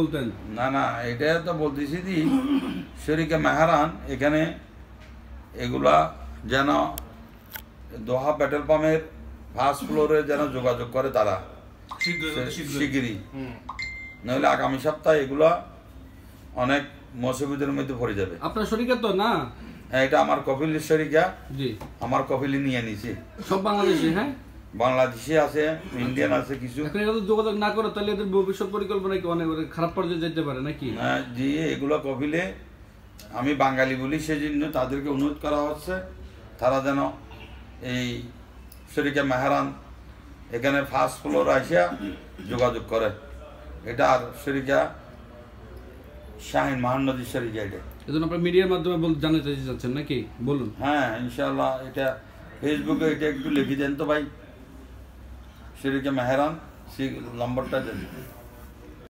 বলতেন না না এটা তো বলতেছি যে শরীকে মেহারান এখানে এগুলা যেন দোহা পেট্রোল পাম্পের ফার্স্ট ফ্লোরে যেন যোগাযোগ করে তারা নইলে আগামী সপ্তাহে এগুলা অনেক মসজিদের মধ্যে পড়ে যাবে আপনার শরীকা তো না হ্যাঁ এটা আমার কপিল শরিকা হ্যাঁ। আমার কপিলি নিয়ে নিছি সব বাংলাদেশে হ্যাঁ বাংলাদেশে আছে ইন্ডিয়ান আছে কিছু এখন এগুলো যোগাযোগ না করে তাহলে এদের ভবিষ্যৎ পরিকল্পনা কি অনেক খারাপ পর্যায়ে যেতে পারে নাকি হ্যাঁ জি এগুলো কপিলে আমি বাঙালি বলি সেই জন্য তাদেরকে অনুরোধ করা হচ্ছে তারা যেন এই শরিকা মেহরান এখানে ফার্স্ট ফ্লোর আসিয়া যোগাযোগ করে এটা আর শরিকা শাহিন মহানদী শরিকা এটা এজন্য আপনার মিডিয়ার মাধ্যমে জানাতে চাচ্ছেন নাকি বলুন হ্যাঁ ইনশাআল্লাহ এটা ফেসবুকে এটা একটু লিখে দেন তো ভাই सीढ़ी के मेहरान सी लंबरटा जल्दी